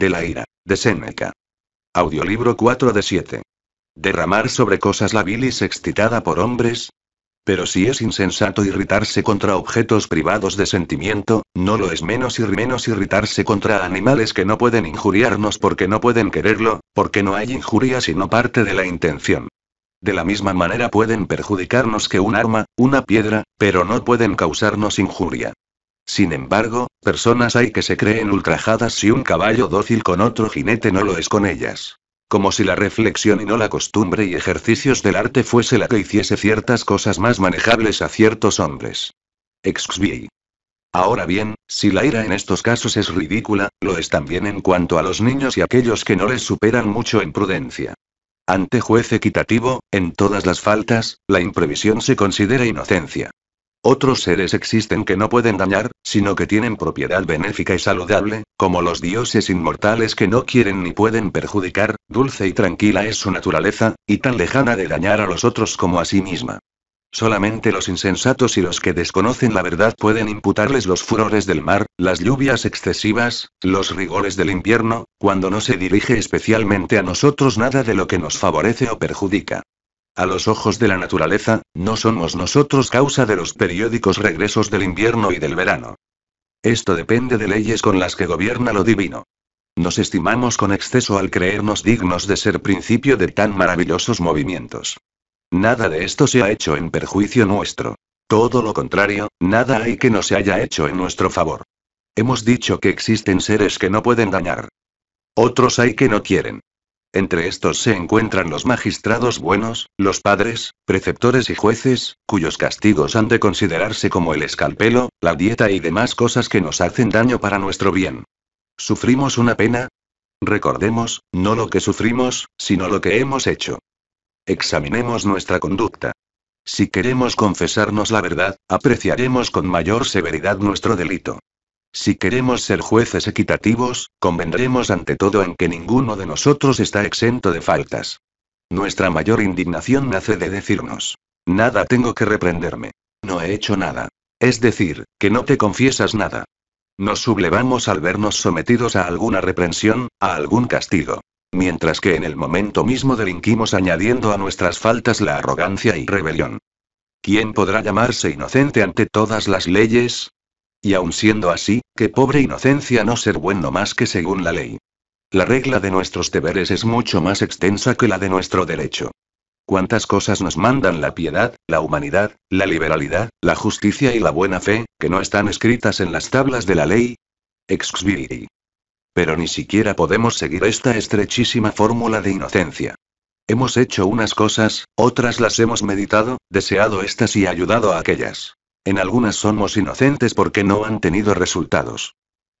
De la ira. De Séneca. Audiolibro 4 de 7. Derramar sobre cosas la bilis excitada por hombres. Pero si es insensato irritarse contra objetos privados de sentimiento, no lo es menos y menos irritarse contra animales que no pueden injuriarnos porque no pueden quererlo, porque no hay injuria sino parte de la intención. De la misma manera pueden perjudicarnos que un arma, una piedra, pero no pueden causarnos injuria. Sin embargo, personas hay que se creen ultrajadas si un caballo dócil con otro jinete no lo es con ellas. Como si la reflexión y no la costumbre y ejercicios del arte fuese la que hiciese ciertas cosas más manejables a ciertos hombres. Exxvii. Ahora bien, si la ira en estos casos es ridícula, lo es también en cuanto a los niños y aquellos que no les superan mucho en prudencia. Ante juez equitativo, en todas las faltas, la imprevisión se considera inocencia. Otros seres existen que no pueden dañar, sino que tienen propiedad benéfica y saludable, como los dioses inmortales que no quieren ni pueden perjudicar, dulce y tranquila es su naturaleza, y tan lejana de dañar a los otros como a sí misma. Solamente los insensatos y los que desconocen la verdad pueden imputarles los furores del mar, las lluvias excesivas, los rigores del invierno, cuando no se dirige especialmente a nosotros nada de lo que nos favorece o perjudica. A los ojos de la naturaleza, no somos nosotros causa de los periódicos regresos del invierno y del verano. Esto depende de leyes con las que gobierna lo divino. Nos estimamos con exceso al creernos dignos de ser principio de tan maravillosos movimientos. Nada de esto se ha hecho en perjuicio nuestro. Todo lo contrario, nada hay que no se haya hecho en nuestro favor. Hemos dicho que existen seres que no pueden dañar. Otros hay que no quieren. Entre estos se encuentran los magistrados buenos, los padres, preceptores y jueces, cuyos castigos han de considerarse como el escalpelo, la dieta y demás cosas que nos hacen daño para nuestro bien. ¿Sufrimos una pena? Recordemos, no lo que sufrimos, sino lo que hemos hecho. Examinemos nuestra conducta. Si queremos confesarnos la verdad, apreciaremos con mayor severidad nuestro delito. Si queremos ser jueces equitativos, convendremos ante todo en que ninguno de nosotros está exento de faltas. Nuestra mayor indignación nace de decirnos, nada tengo que reprenderme. No he hecho nada. Es decir, que no te confiesas nada. Nos sublevamos al vernos sometidos a alguna reprensión, a algún castigo. Mientras que en el momento mismo delinquimos añadiendo a nuestras faltas la arrogancia y rebelión. ¿Quién podrá llamarse inocente ante todas las leyes? Y aun siendo así, qué pobre inocencia no ser bueno más que según la ley. La regla de nuestros deberes es mucho más extensa que la de nuestro derecho. Cuántas cosas nos mandan la piedad, la humanidad, la liberalidad, la justicia y la buena fe, que no están escritas en las tablas de la ley. Exviri. Pero ni siquiera podemos seguir esta estrechísima fórmula de inocencia. Hemos hecho unas cosas, otras las hemos meditado, deseado estas y ayudado a aquellas. En algunas somos inocentes porque no han tenido resultados.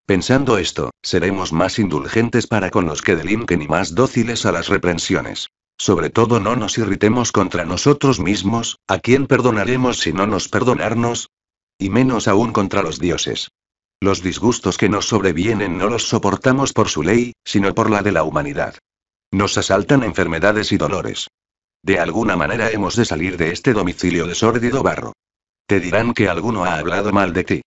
Pensando esto, seremos más indulgentes para con los que delinquen y más dóciles a las reprensiones. Sobre todo no nos irritemos contra nosotros mismos, ¿a quién perdonaremos si no nos perdonarnos? Y menos aún contra los dioses. Los disgustos que nos sobrevienen no los soportamos por su ley, sino por la de la humanidad. Nos asaltan enfermedades y dolores. De alguna manera hemos de salir de este domicilio de sórdido barro. Te dirán que alguno ha hablado mal de ti.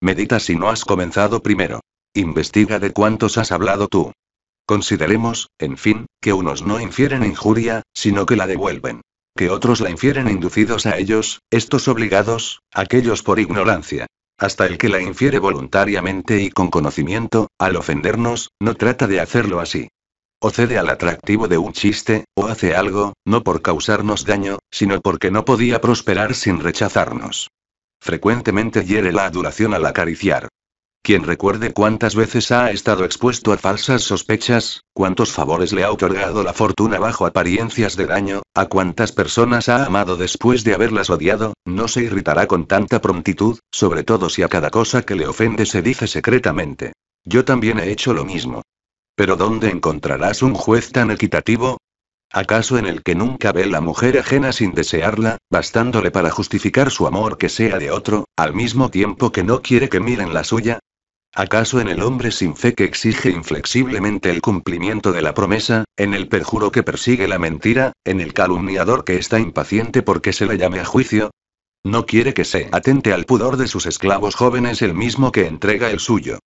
Medita si no has comenzado primero. Investiga de cuántos has hablado tú. Consideremos, en fin, que unos no infieren injuria, sino que la devuelven. Que otros la infieren inducidos a ellos, estos obligados, aquellos por ignorancia. Hasta el que la infiere voluntariamente y con conocimiento, al ofendernos, no trata de hacerlo así o cede al atractivo de un chiste, o hace algo, no por causarnos daño, sino porque no podía prosperar sin rechazarnos. Frecuentemente hiere la adulación al acariciar. Quien recuerde cuántas veces ha estado expuesto a falsas sospechas, cuántos favores le ha otorgado la fortuna bajo apariencias de daño, a cuántas personas ha amado después de haberlas odiado, no se irritará con tanta prontitud, sobre todo si a cada cosa que le ofende se dice secretamente. Yo también he hecho lo mismo. Pero ¿dónde encontrarás un juez tan equitativo? ¿Acaso en el que nunca ve la mujer ajena sin desearla, bastándole para justificar su amor que sea de otro, al mismo tiempo que no quiere que miren la suya? ¿Acaso en el hombre sin fe que exige inflexiblemente el cumplimiento de la promesa, en el perjuro que persigue la mentira, en el calumniador que está impaciente porque se le llame a juicio? No quiere que se atente al pudor de sus esclavos jóvenes el mismo que entrega el suyo.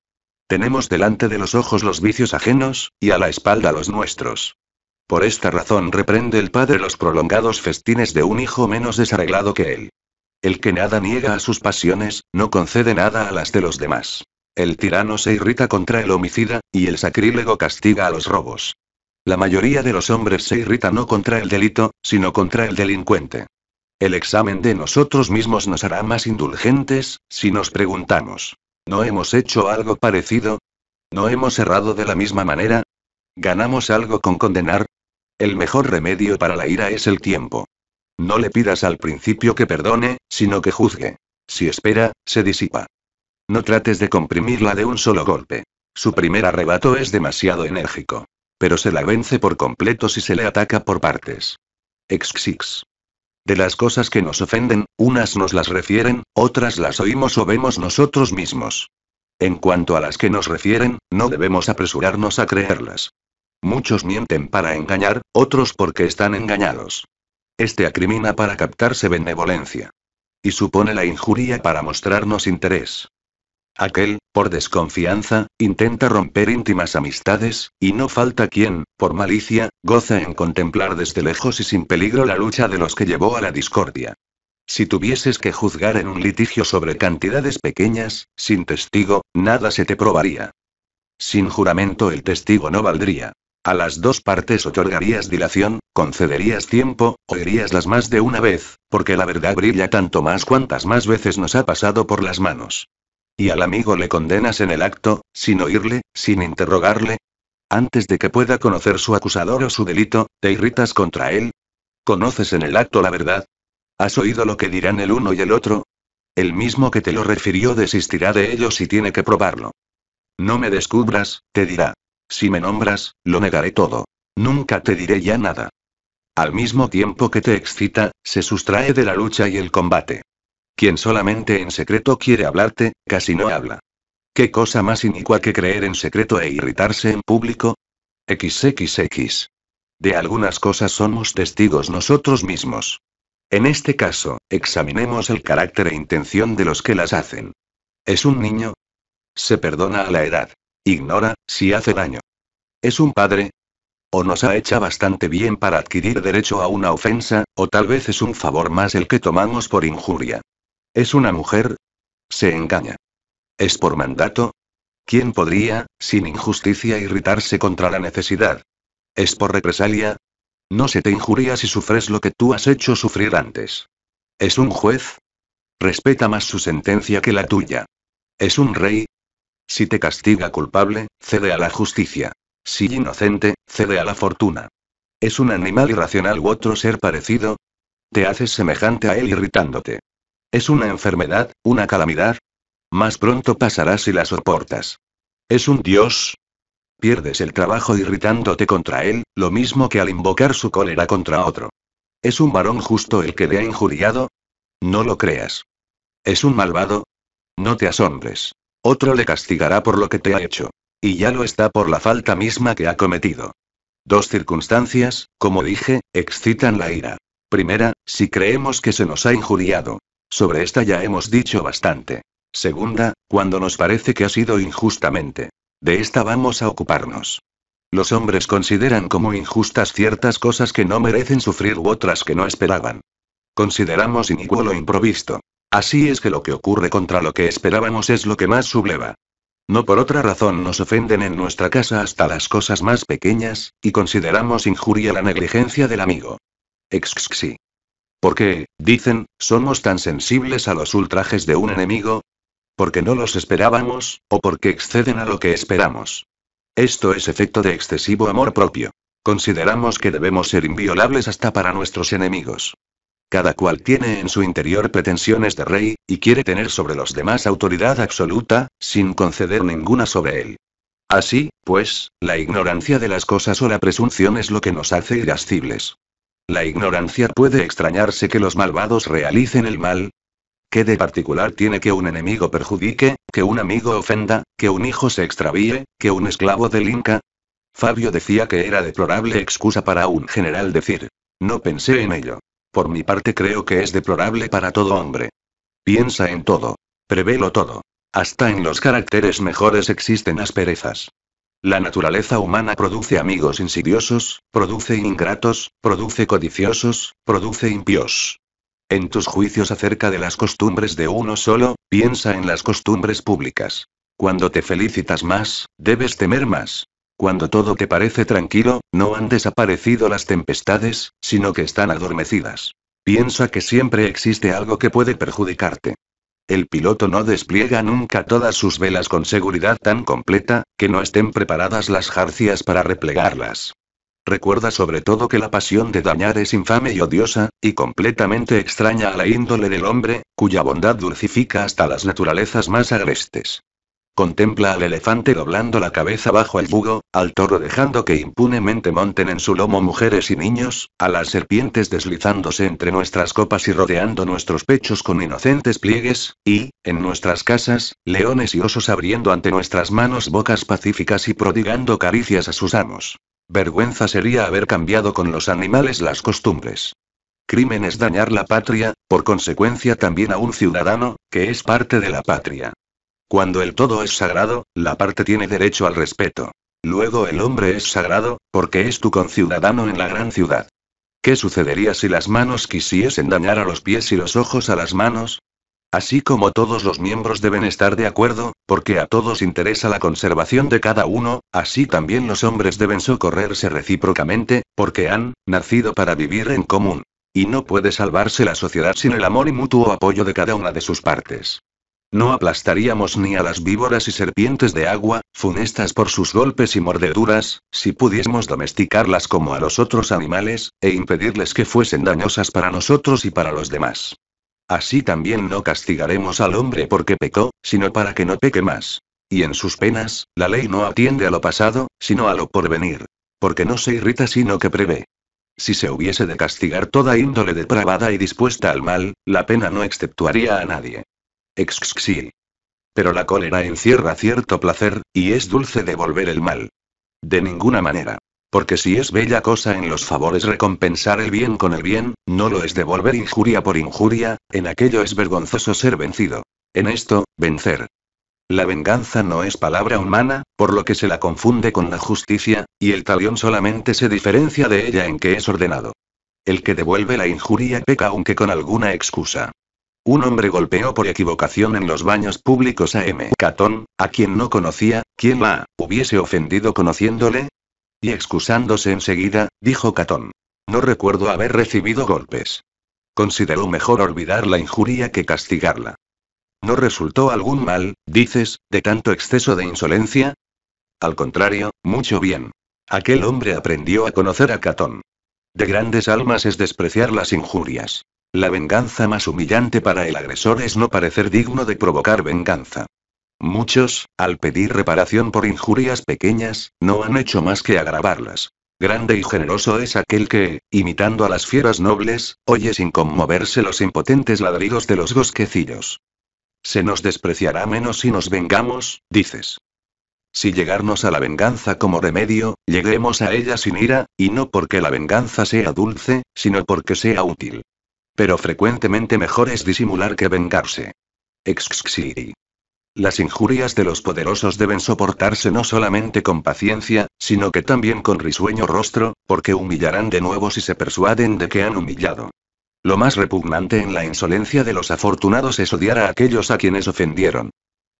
Tenemos delante de los ojos los vicios ajenos, y a la espalda los nuestros. Por esta razón reprende el padre los prolongados festines de un hijo menos desarreglado que él. El que nada niega a sus pasiones, no concede nada a las de los demás. El tirano se irrita contra el homicida, y el sacrílego castiga a los robos. La mayoría de los hombres se irrita no contra el delito, sino contra el delincuente. El examen de nosotros mismos nos hará más indulgentes, si nos preguntamos, ¿No hemos hecho algo parecido? ¿No hemos errado de la misma manera? ¿Ganamos algo con condenar? El mejor remedio para la ira es el tiempo. No le pidas al principio que perdone, sino que juzgue. Si espera, se disipa. No trates de comprimirla de un solo golpe. Su primer arrebato es demasiado enérgico. Pero se la vence por completo si se le ataca por partes. Exxix. De las cosas que nos ofenden, unas nos las refieren, otras las oímos o vemos nosotros mismos. En cuanto a las que nos refieren, no debemos apresurarnos a creerlas. Muchos mienten para engañar, otros porque están engañados. Este acrimina para captarse benevolencia. Y supone la injuria para mostrarnos interés. Aquel, por desconfianza, intenta romper íntimas amistades, y no falta quien, por malicia, goza en contemplar desde lejos y sin peligro la lucha de los que llevó a la discordia. Si tuvieses que juzgar en un litigio sobre cantidades pequeñas, sin testigo, nada se te probaría. Sin juramento el testigo no valdría. A las dos partes otorgarías dilación, concederías tiempo, oirías las más de una vez, porque la verdad brilla tanto más cuantas más veces nos ha pasado por las manos. Y al amigo le condenas en el acto, sin oírle, sin interrogarle. Antes de que pueda conocer su acusador o su delito, te irritas contra él. ¿Conoces en el acto la verdad? ¿Has oído lo que dirán el uno y el otro? El mismo que te lo refirió desistirá de ello si tiene que probarlo. No me descubras, te dirá. Si me nombras, lo negaré todo. Nunca te diré ya nada. Al mismo tiempo que te excita, se sustrae de la lucha y el combate. Quien solamente en secreto quiere hablarte, casi no habla. ¿Qué cosa más inicua que creer en secreto e irritarse en público? XXX. De algunas cosas somos testigos nosotros mismos. En este caso, examinemos el carácter e intención de los que las hacen. ¿Es un niño? Se perdona a la edad. Ignora, si hace daño. ¿Es un padre? O nos ha hecho bastante bien para adquirir derecho a una ofensa, o tal vez es un favor más el que tomamos por injuria. Es una mujer. Se engaña. ¿Es por mandato? ¿Quién podría, sin injusticia, irritarse contra la necesidad? ¿Es por represalia? No se te injuria si sufres lo que tú has hecho sufrir antes. ¿Es un juez? Respeta más su sentencia que la tuya. ¿Es un rey? Si te castiga culpable, cede a la justicia. Si inocente, cede a la fortuna. ¿Es un animal irracional u otro ser parecido? Te haces semejante a él irritándote. Es una enfermedad, una calamidad. Más pronto pasará si la soportas. Es un dios. Pierdes el trabajo irritándote contra él, lo mismo que al invocar su cólera contra otro. ¿Es un varón justo el que le ha injuriado? No lo creas. ¿Es un malvado? No te asombres. Otro le castigará por lo que te ha hecho. Y ya lo está por la falta misma que ha cometido. Dos circunstancias, como dije, excitan la ira. Primera, si creemos que se nos ha injuriado. Sobre esta ya hemos dicho bastante. Segunda, cuando nos parece que ha sido injustamente. De esta vamos a ocuparnos. Los hombres consideran como injustas ciertas cosas que no merecen sufrir u otras que no esperaban. Consideramos inicuo o improvisto. Así es que lo que ocurre contra lo que esperábamos es lo que más subleva. No por otra razón nos ofenden en nuestra casa hasta las cosas más pequeñas, y consideramos injuria la negligencia del amigo. Exxi. ¿Por qué, dicen, somos tan sensibles a los ultrajes de un enemigo. Porque no los esperábamos, o porque exceden a lo que esperamos. Esto es efecto de excesivo amor propio. Consideramos que debemos ser inviolables hasta para nuestros enemigos. Cada cual tiene en su interior pretensiones de rey, y quiere tener sobre los demás autoridad absoluta, sin conceder ninguna sobre él. Así, pues, la ignorancia de las cosas o la presunción es lo que nos hace irascibles. La ignorancia puede extrañarse que los malvados realicen el mal. ¿Qué de particular tiene que un enemigo perjudique, que un amigo ofenda, que un hijo se extravíe, que un esclavo delinca? Fabio decía que era deplorable excusa para un general decir, no pensé en ello. Por mi parte creo que es deplorable para todo hombre. Piensa en todo. Prevélo todo. Hasta en los caracteres mejores existen asperezas. La naturaleza humana produce amigos insidiosos, produce ingratos, produce codiciosos, produce impíos. En tus juicios acerca de las costumbres de uno solo, piensa en las costumbres públicas. Cuando te felicitas más, debes temer más. Cuando todo te parece tranquilo, no han desaparecido las tempestades, sino que están adormecidas. Piensa que siempre existe algo que puede perjudicarte. El piloto no despliega nunca todas sus velas con seguridad tan completa, que no estén preparadas las jarcias para replegarlas. Recuerda sobre todo que la pasión de dañar es infame y odiosa, y completamente extraña a la índole del hombre, cuya bondad dulcifica hasta las naturalezas más agrestes. Contempla al elefante doblando la cabeza bajo el bugo, al toro dejando que impunemente monten en su lomo mujeres y niños, a las serpientes deslizándose entre nuestras copas y rodeando nuestros pechos con inocentes pliegues, y, en nuestras casas, leones y osos abriendo ante nuestras manos bocas pacíficas y prodigando caricias a sus amos. Vergüenza sería haber cambiado con los animales las costumbres. Crimen es dañar la patria, por consecuencia también a un ciudadano, que es parte de la patria. Cuando el todo es sagrado, la parte tiene derecho al respeto. Luego el hombre es sagrado, porque es tu conciudadano en la gran ciudad. ¿Qué sucedería si las manos quisiesen dañar a los pies y los ojos a las manos? Así como todos los miembros deben estar de acuerdo, porque a todos interesa la conservación de cada uno, así también los hombres deben socorrerse recíprocamente, porque han nacido para vivir en común. Y no puede salvarse la sociedad sin el amor y mutuo apoyo de cada una de sus partes. No aplastaríamos ni a las víboras y serpientes de agua, funestas por sus golpes y mordeduras, si pudiésemos domesticarlas como a los otros animales, e impedirles que fuesen dañosas para nosotros y para los demás. Así también no castigaremos al hombre porque pecó, sino para que no peque más. Y en sus penas, la ley no atiende a lo pasado, sino a lo porvenir. Porque no se irrita sino que prevé. Si se hubiese de castigar toda índole depravada y dispuesta al mal, la pena no exceptuaría a nadie. Exxil. Pero la cólera encierra cierto placer, y es dulce devolver el mal. De ninguna manera. Porque si es bella cosa en los favores recompensar el bien con el bien, no lo es devolver injuria por injuria, en aquello es vergonzoso ser vencido. En esto, vencer. La venganza no es palabra humana, por lo que se la confunde con la justicia, y el talión solamente se diferencia de ella en que es ordenado. El que devuelve la injuria peca aunque con alguna excusa. Un hombre golpeó por equivocación en los baños públicos a M. Catón, a quien no conocía, quien la hubiese ofendido conociéndole. Y excusándose enseguida, dijo Catón. No recuerdo haber recibido golpes. Consideró mejor olvidar la injuria que castigarla. ¿No resultó algún mal, dices, de tanto exceso de insolencia? Al contrario, mucho bien. Aquel hombre aprendió a conocer a Catón. De grandes almas es despreciar las injurias. La venganza más humillante para el agresor es no parecer digno de provocar venganza. Muchos, al pedir reparación por injurias pequeñas, no han hecho más que agravarlas. Grande y generoso es aquel que, imitando a las fieras nobles, oye sin conmoverse los impotentes ladridos de los bosquecillos. Se nos despreciará menos si nos vengamos, dices. Si llegarnos a la venganza como remedio, lleguemos a ella sin ira, y no porque la venganza sea dulce, sino porque sea útil. Pero frecuentemente mejor es disimular que vengarse. Exxxiri. Las injurias de los poderosos deben soportarse no solamente con paciencia, sino que también con risueño rostro, porque humillarán de nuevo si se persuaden de que han humillado. Lo más repugnante en la insolencia de los afortunados es odiar a aquellos a quienes ofendieron.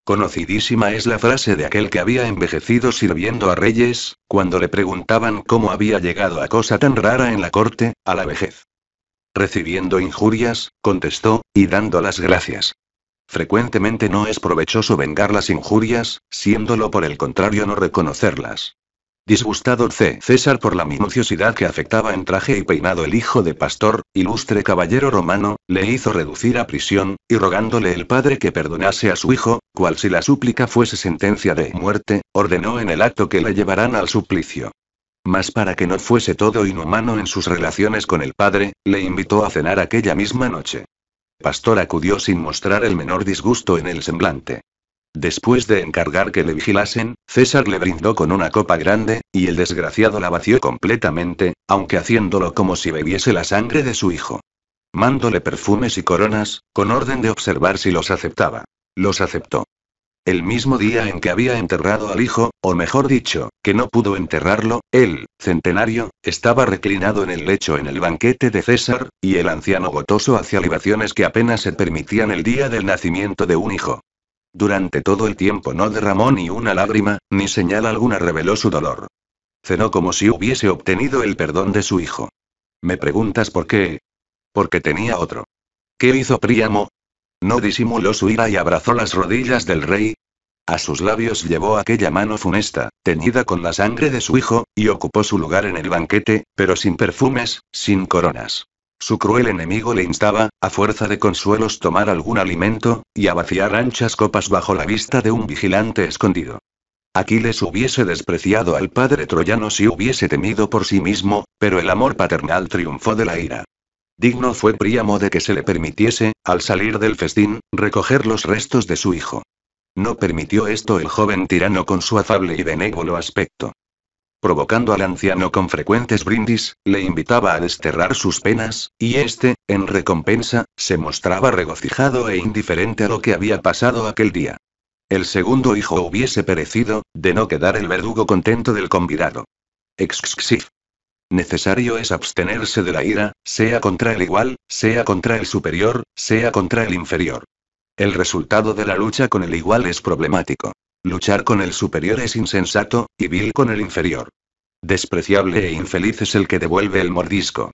Conocidísima es la frase de aquel que había envejecido sirviendo a reyes, cuando le preguntaban cómo había llegado a cosa tan rara en la corte, a la vejez. Recibiendo injurias, contestó, y dando las gracias. Frecuentemente no es provechoso vengar las injurias, siéndolo por el contrario no reconocerlas. Disgustado C. César por la minuciosidad que afectaba en traje y peinado el hijo de pastor, ilustre caballero romano, le hizo reducir a prisión, y rogándole el padre que perdonase a su hijo, cual si la súplica fuese sentencia de muerte, ordenó en el acto que le llevaran al suplicio. Mas para que no fuese todo inhumano en sus relaciones con el padre, le invitó a cenar aquella misma noche. Pastor acudió sin mostrar el menor disgusto en el semblante. Después de encargar que le vigilasen, César le brindó con una copa grande, y el desgraciado la vació completamente, aunque haciéndolo como si bebiese la sangre de su hijo. Mándole perfumes y coronas, con orden de observar si los aceptaba. Los aceptó. El mismo día en que había enterrado al hijo, o mejor dicho, que no pudo enterrarlo, él, centenario, estaba reclinado en el lecho en el banquete de César, y el anciano gotoso hacia libaciones que apenas se permitían el día del nacimiento de un hijo. Durante todo el tiempo no derramó ni una lágrima, ni señal alguna reveló su dolor. Cenó como si hubiese obtenido el perdón de su hijo. ¿Me preguntas por qué? Porque tenía otro. ¿Qué hizo Príamo? No disimuló su ira y abrazó las rodillas del rey. A sus labios llevó aquella mano funesta, teñida con la sangre de su hijo, y ocupó su lugar en el banquete, pero sin perfumes, sin coronas. Su cruel enemigo le instaba, a fuerza de consuelos, tomar algún alimento, y a vaciar anchas copas bajo la vista de un vigilante escondido. Aquiles hubiese despreciado al padre troyano si hubiese temido por sí mismo, pero el amor paternal triunfó de la ira. Digno fue Príamo de que se le permitiese, al salir del festín, recoger los restos de su hijo. No permitió esto el joven tirano con su afable y benévolo aspecto. Provocando al anciano con frecuentes brindis, le invitaba a desterrar sus penas, y este, en recompensa, se mostraba regocijado e indiferente a lo que había pasado aquel día. El segundo hijo hubiese perecido, de no quedar el verdugo contento del convidado. Exxif. Necesario es abstenerse de la ira, sea contra el igual, sea contra el superior, sea contra el inferior. El resultado de la lucha con el igual es problemático. Luchar con el superior es insensato, y vil con el inferior. Despreciable e infeliz es el que devuelve el mordisco.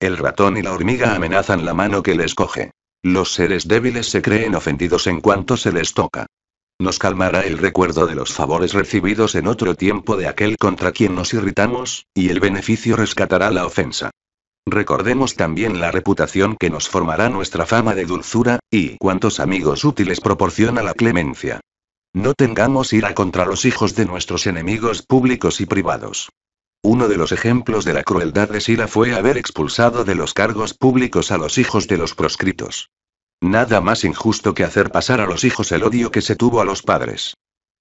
El ratón y la hormiga amenazan la mano que les coge. Los seres débiles se creen ofendidos en cuanto se les toca nos calmará el recuerdo de los favores recibidos en otro tiempo de aquel contra quien nos irritamos, y el beneficio rescatará la ofensa. Recordemos también la reputación que nos formará nuestra fama de dulzura, y cuántos amigos útiles proporciona la clemencia. No tengamos ira contra los hijos de nuestros enemigos públicos y privados. Uno de los ejemplos de la crueldad de Sila fue haber expulsado de los cargos públicos a los hijos de los proscritos. Nada más injusto que hacer pasar a los hijos el odio que se tuvo a los padres.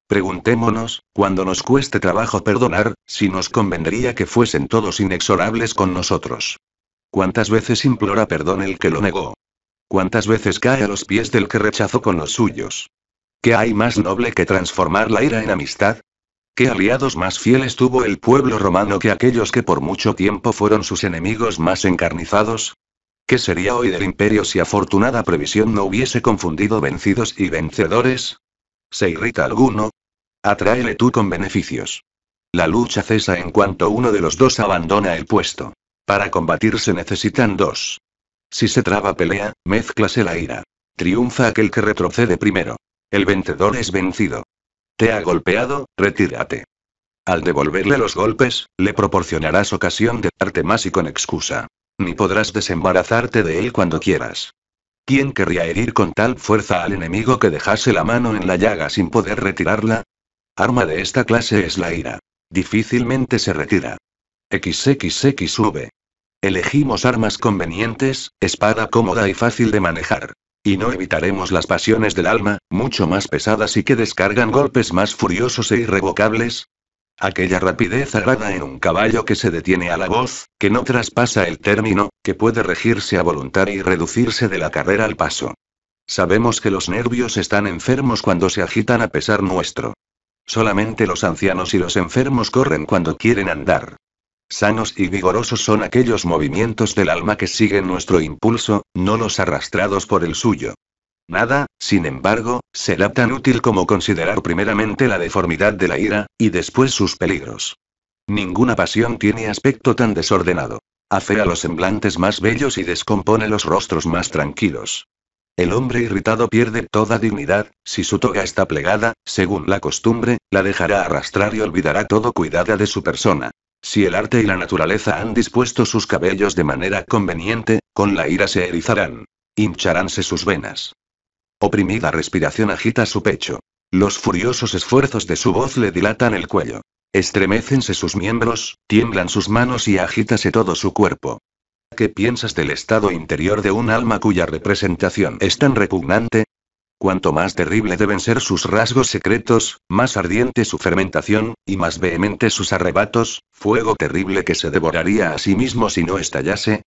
Preguntémonos, cuando nos cueste trabajo perdonar, si nos convendría que fuesen todos inexorables con nosotros. ¿Cuántas veces implora perdón el que lo negó? ¿Cuántas veces cae a los pies del que rechazó con los suyos? ¿Qué hay más noble que transformar la ira en amistad? ¿Qué aliados más fieles tuvo el pueblo romano que aquellos que por mucho tiempo fueron sus enemigos más encarnizados? ¿Qué sería hoy del imperio si afortunada previsión no hubiese confundido vencidos y vencedores? ¿Se irrita alguno? Atráele tú con beneficios. La lucha cesa en cuanto uno de los dos abandona el puesto. Para combatir se necesitan dos. Si se traba pelea, mezclase la ira. Triunfa aquel que retrocede primero. El vencedor es vencido. Te ha golpeado, retírate. Al devolverle los golpes, le proporcionarás ocasión de darte más y con excusa ni podrás desembarazarte de él cuando quieras. ¿Quién querría herir con tal fuerza al enemigo que dejase la mano en la llaga sin poder retirarla? Arma de esta clase es la ira. Difícilmente se retira. XXXV. Elegimos armas convenientes, espada cómoda y fácil de manejar. Y no evitaremos las pasiones del alma, mucho más pesadas y que descargan golpes más furiosos e irrevocables, Aquella rapidez agrada en un caballo que se detiene a la voz, que no traspasa el término, que puede regirse a voluntad y reducirse de la carrera al paso. Sabemos que los nervios están enfermos cuando se agitan a pesar nuestro. Solamente los ancianos y los enfermos corren cuando quieren andar. Sanos y vigorosos son aquellos movimientos del alma que siguen nuestro impulso, no los arrastrados por el suyo. Nada, sin embargo, será tan útil como considerar primeramente la deformidad de la ira, y después sus peligros. Ninguna pasión tiene aspecto tan desordenado. Afea los semblantes más bellos y descompone los rostros más tranquilos. El hombre irritado pierde toda dignidad, si su toga está plegada, según la costumbre, la dejará arrastrar y olvidará todo cuidado de su persona. Si el arte y la naturaleza han dispuesto sus cabellos de manera conveniente, con la ira se erizarán. Hincharánse sus venas. Oprimida respiración agita su pecho. Los furiosos esfuerzos de su voz le dilatan el cuello. Estremecense sus miembros, tiemblan sus manos y agítase todo su cuerpo. ¿Qué piensas del estado interior de un alma cuya representación es tan repugnante? Cuanto más terrible deben ser sus rasgos secretos, más ardiente su fermentación, y más vehemente sus arrebatos, fuego terrible que se devoraría a sí mismo si no estallase,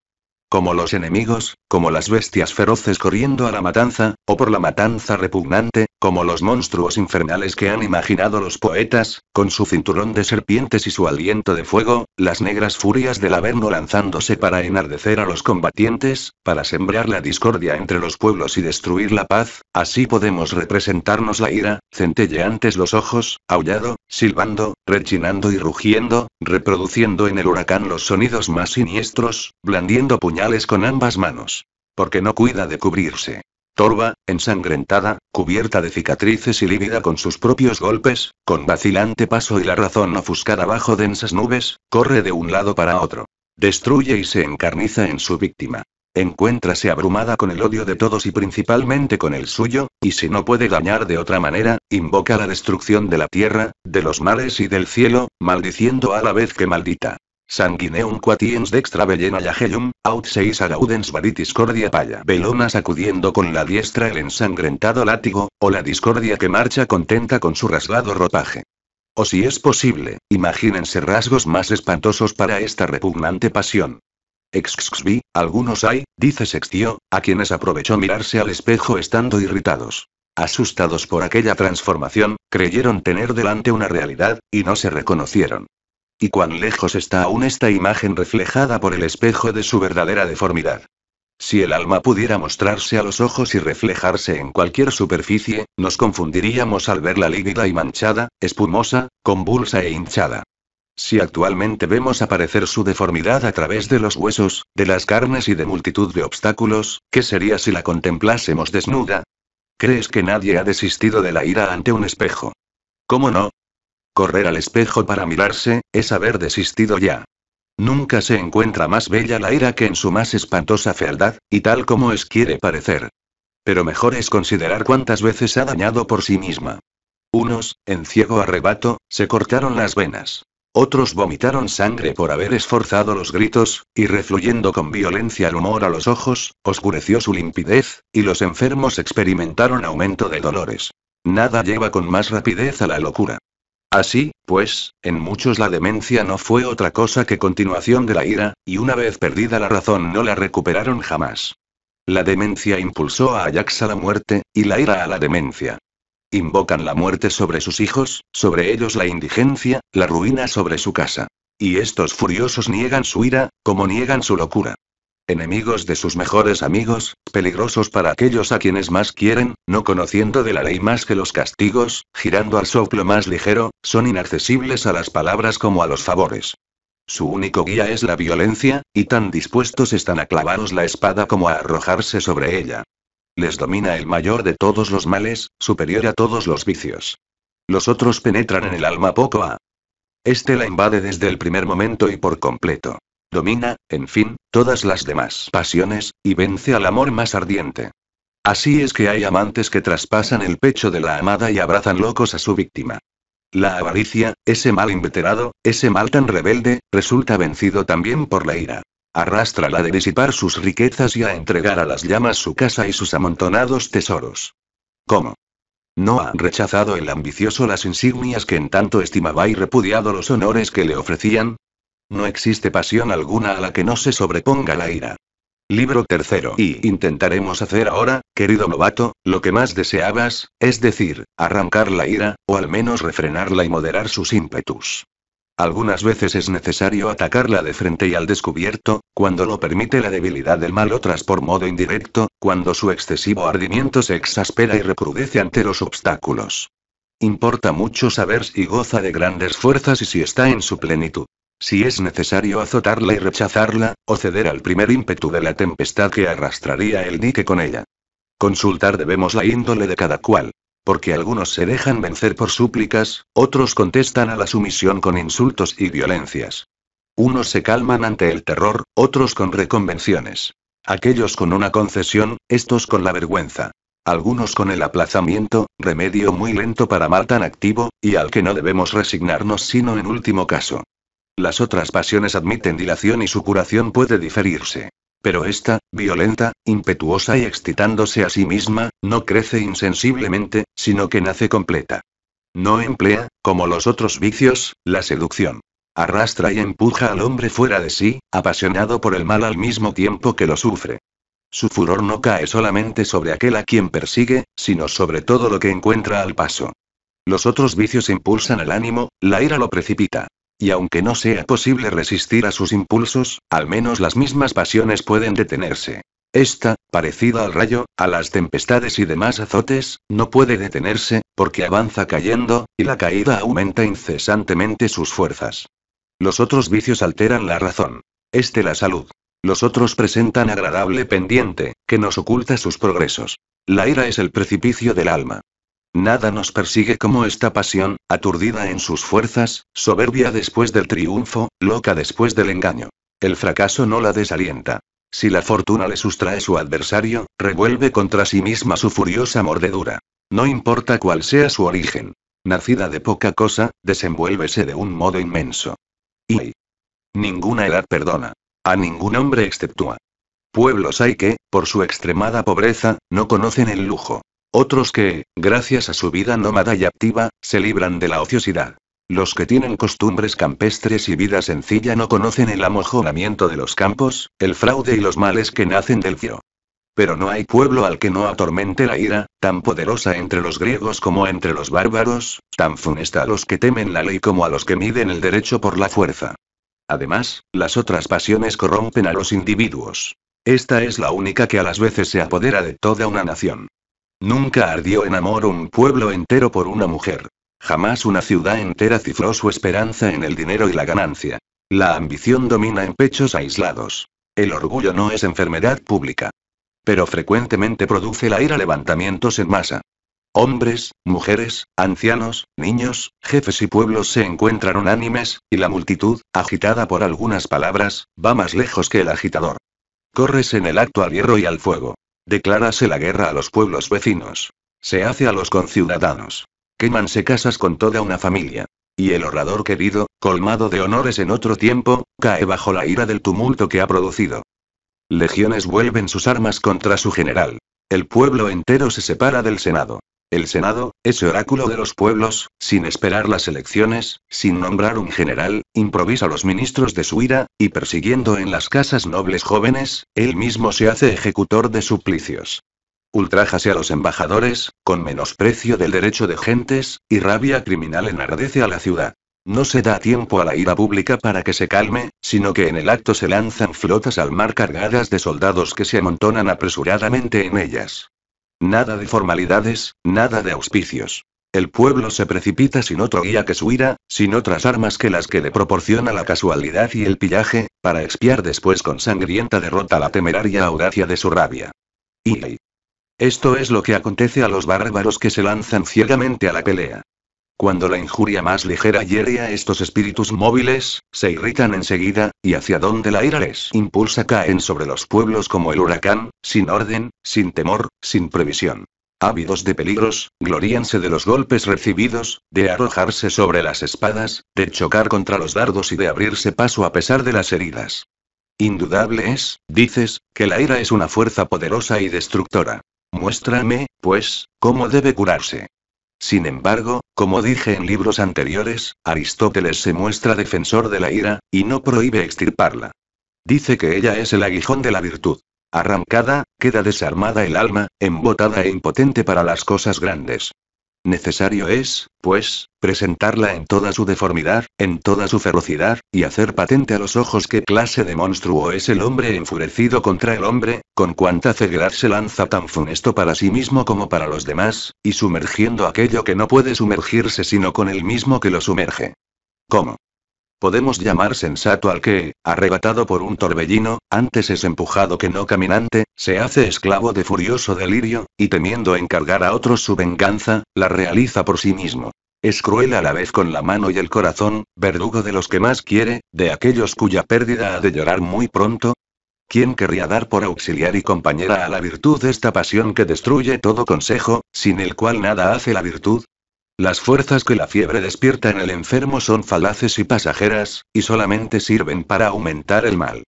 como los enemigos, como las bestias feroces corriendo a la matanza, o por la matanza repugnante, como los monstruos infernales que han imaginado los poetas, con su cinturón de serpientes y su aliento de fuego, las negras furias del Averno lanzándose para enardecer a los combatientes, para sembrar la discordia entre los pueblos y destruir la paz, así podemos representarnos la ira, centelleantes los ojos, aullado, silbando, rechinando y rugiendo, reproduciendo en el huracán los sonidos más siniestros, blandiendo puñales con ambas manos. Porque no cuida de cubrirse. Torba, ensangrentada, cubierta de cicatrices y lívida con sus propios golpes, con vacilante paso y la razón ofuscada bajo densas nubes, corre de un lado para otro. Destruye y se encarniza en su víctima. Encuéntrase abrumada con el odio de todos y principalmente con el suyo, y si no puede dañar de otra manera, invoca la destrucción de la tierra, de los mares y del cielo, maldiciendo a la vez que maldita. Sanguineum quatiens dextra bellena yagellum, aut seis araudens varit discordia palla velona sacudiendo con la diestra el ensangrentado látigo, o la discordia que marcha contenta con su rasgado ropaje. O si es posible, imagínense rasgos más espantosos para esta repugnante pasión. Exxxvi, algunos hay, dice Sextio, a quienes aprovechó mirarse al espejo estando irritados. Asustados por aquella transformación, creyeron tener delante una realidad, y no se reconocieron. ¿Y cuán lejos está aún esta imagen reflejada por el espejo de su verdadera deformidad? Si el alma pudiera mostrarse a los ojos y reflejarse en cualquier superficie, nos confundiríamos al verla lívida y manchada, espumosa, convulsa e hinchada. Si actualmente vemos aparecer su deformidad a través de los huesos, de las carnes y de multitud de obstáculos, ¿qué sería si la contemplásemos desnuda? ¿Crees que nadie ha desistido de la ira ante un espejo? ¿Cómo no? correr al espejo para mirarse, es haber desistido ya. Nunca se encuentra más bella la ira que en su más espantosa fealdad, y tal como es quiere parecer. Pero mejor es considerar cuántas veces ha dañado por sí misma. Unos, en ciego arrebato, se cortaron las venas. Otros vomitaron sangre por haber esforzado los gritos, y refluyendo con violencia el humor a los ojos, oscureció su limpidez, y los enfermos experimentaron aumento de dolores. Nada lleva con más rapidez a la locura. Así, pues, en muchos la demencia no fue otra cosa que continuación de la ira, y una vez perdida la razón no la recuperaron jamás. La demencia impulsó a Ajax a la muerte, y la ira a la demencia. Invocan la muerte sobre sus hijos, sobre ellos la indigencia, la ruina sobre su casa. Y estos furiosos niegan su ira, como niegan su locura enemigos de sus mejores amigos, peligrosos para aquellos a quienes más quieren, no conociendo de la ley más que los castigos, girando al soplo más ligero, son inaccesibles a las palabras como a los favores. Su único guía es la violencia, y tan dispuestos están a clavaros la espada como a arrojarse sobre ella. Les domina el mayor de todos los males, superior a todos los vicios. Los otros penetran en el alma poco a. Este la invade desde el primer momento y por completo domina, en fin, todas las demás pasiones, y vence al amor más ardiente. Así es que hay amantes que traspasan el pecho de la amada y abrazan locos a su víctima. La avaricia, ese mal inveterado, ese mal tan rebelde, resulta vencido también por la ira. Arrastra la de disipar sus riquezas y a entregar a las llamas su casa y sus amontonados tesoros. ¿Cómo? ¿No ha rechazado el ambicioso las insignias que en tanto estimaba y repudiado los honores que le ofrecían? No existe pasión alguna a la que no se sobreponga la ira. Libro tercero. Y intentaremos hacer ahora, querido novato, lo que más deseabas, es decir, arrancar la ira, o al menos refrenarla y moderar sus ímpetus. Algunas veces es necesario atacarla de frente y al descubierto, cuando lo permite la debilidad del mal, otras por modo indirecto, cuando su excesivo ardimiento se exaspera y recrudece ante los obstáculos. Importa mucho saber si goza de grandes fuerzas y si está en su plenitud. Si es necesario azotarla y rechazarla, o ceder al primer ímpetu de la tempestad que arrastraría el nique con ella. Consultar debemos la índole de cada cual. Porque algunos se dejan vencer por súplicas, otros contestan a la sumisión con insultos y violencias. Unos se calman ante el terror, otros con reconvenciones. Aquellos con una concesión, estos con la vergüenza. Algunos con el aplazamiento, remedio muy lento para mal tan activo, y al que no debemos resignarnos sino en último caso. Las otras pasiones admiten dilación y su curación puede diferirse. Pero esta, violenta, impetuosa y excitándose a sí misma, no crece insensiblemente, sino que nace completa. No emplea, como los otros vicios, la seducción. Arrastra y empuja al hombre fuera de sí, apasionado por el mal al mismo tiempo que lo sufre. Su furor no cae solamente sobre aquel a quien persigue, sino sobre todo lo que encuentra al paso. Los otros vicios impulsan el ánimo, la ira lo precipita. Y aunque no sea posible resistir a sus impulsos, al menos las mismas pasiones pueden detenerse. Esta, parecida al rayo, a las tempestades y demás azotes, no puede detenerse, porque avanza cayendo, y la caída aumenta incesantemente sus fuerzas. Los otros vicios alteran la razón. Este la salud. Los otros presentan agradable pendiente, que nos oculta sus progresos. La ira es el precipicio del alma. Nada nos persigue como esta pasión, aturdida en sus fuerzas, soberbia después del triunfo, loca después del engaño. El fracaso no la desalienta. Si la fortuna le sustrae su adversario, revuelve contra sí misma su furiosa mordedura. No importa cuál sea su origen. Nacida de poca cosa, desenvuélvese de un modo inmenso. Y ninguna edad perdona. A ningún hombre exceptúa. Pueblos hay que, por su extremada pobreza, no conocen el lujo. Otros que, gracias a su vida nómada y activa, se libran de la ociosidad. Los que tienen costumbres campestres y vida sencilla no conocen el amojonamiento de los campos, el fraude y los males que nacen del cielo. Pero no hay pueblo al que no atormente la ira, tan poderosa entre los griegos como entre los bárbaros, tan funesta a los que temen la ley como a los que miden el derecho por la fuerza. Además, las otras pasiones corrompen a los individuos. Esta es la única que a las veces se apodera de toda una nación. Nunca ardió en amor un pueblo entero por una mujer. Jamás una ciudad entera cifró su esperanza en el dinero y la ganancia. La ambición domina en pechos aislados. El orgullo no es enfermedad pública. Pero frecuentemente produce la ira levantamientos en masa. Hombres, mujeres, ancianos, niños, jefes y pueblos se encuentran unánimes, y la multitud, agitada por algunas palabras, va más lejos que el agitador. Corres en el acto al hierro y al fuego. Declárase la guerra a los pueblos vecinos. Se hace a los conciudadanos. Quémanse casas con toda una familia. Y el orador querido, colmado de honores en otro tiempo, cae bajo la ira del tumulto que ha producido. Legiones vuelven sus armas contra su general. El pueblo entero se separa del Senado. El Senado, ese oráculo de los pueblos, sin esperar las elecciones, sin nombrar un general, improvisa los ministros de su ira, y persiguiendo en las casas nobles jóvenes, él mismo se hace ejecutor de suplicios. Ultrájase a los embajadores, con menosprecio del derecho de gentes, y rabia criminal enardece a la ciudad. No se da tiempo a la ira pública para que se calme, sino que en el acto se lanzan flotas al mar cargadas de soldados que se amontonan apresuradamente en ellas. Nada de formalidades, nada de auspicios. El pueblo se precipita sin otro guía que su ira, sin otras armas que las que le proporciona la casualidad y el pillaje, para expiar después con sangrienta derrota la temeraria audacia de su rabia. Y esto es lo que acontece a los bárbaros que se lanzan ciegamente a la pelea. Cuando la injuria más ligera hiere a estos espíritus móviles, se irritan enseguida, y hacia donde la ira les impulsa caen sobre los pueblos como el huracán, sin orden, sin temor, sin previsión. Ávidos de peligros, gloríanse de los golpes recibidos, de arrojarse sobre las espadas, de chocar contra los dardos y de abrirse paso a pesar de las heridas. Indudable es, dices, que la ira es una fuerza poderosa y destructora. Muéstrame, pues, cómo debe curarse. Sin embargo, como dije en libros anteriores, Aristóteles se muestra defensor de la ira, y no prohíbe extirparla. Dice que ella es el aguijón de la virtud. Arrancada, queda desarmada el alma, embotada e impotente para las cosas grandes. Necesario es, pues, presentarla en toda su deformidad, en toda su ferocidad, y hacer patente a los ojos qué clase de monstruo es el hombre enfurecido contra el hombre, con cuánta ceguedad se lanza tan funesto para sí mismo como para los demás, y sumergiendo aquello que no puede sumergirse sino con el mismo que lo sumerge. ¿Cómo? Podemos llamar sensato al que, arrebatado por un torbellino, antes es empujado que no caminante, se hace esclavo de furioso delirio, y temiendo encargar a otros su venganza, la realiza por sí mismo. Es cruel a la vez con la mano y el corazón, verdugo de los que más quiere, de aquellos cuya pérdida ha de llorar muy pronto. ¿Quién querría dar por auxiliar y compañera a la virtud esta pasión que destruye todo consejo, sin el cual nada hace la virtud? Las fuerzas que la fiebre despierta en el enfermo son falaces y pasajeras, y solamente sirven para aumentar el mal.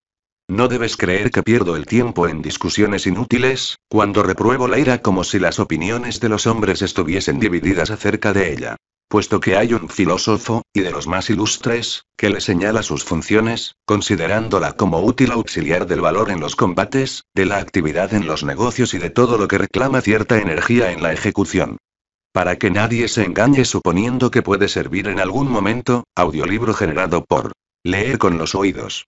No debes creer que pierdo el tiempo en discusiones inútiles, cuando repruebo la ira como si las opiniones de los hombres estuviesen divididas acerca de ella. Puesto que hay un filósofo, y de los más ilustres, que le señala sus funciones, considerándola como útil auxiliar del valor en los combates, de la actividad en los negocios y de todo lo que reclama cierta energía en la ejecución. Para que nadie se engañe suponiendo que puede servir en algún momento, audiolibro generado por Leer con los oídos.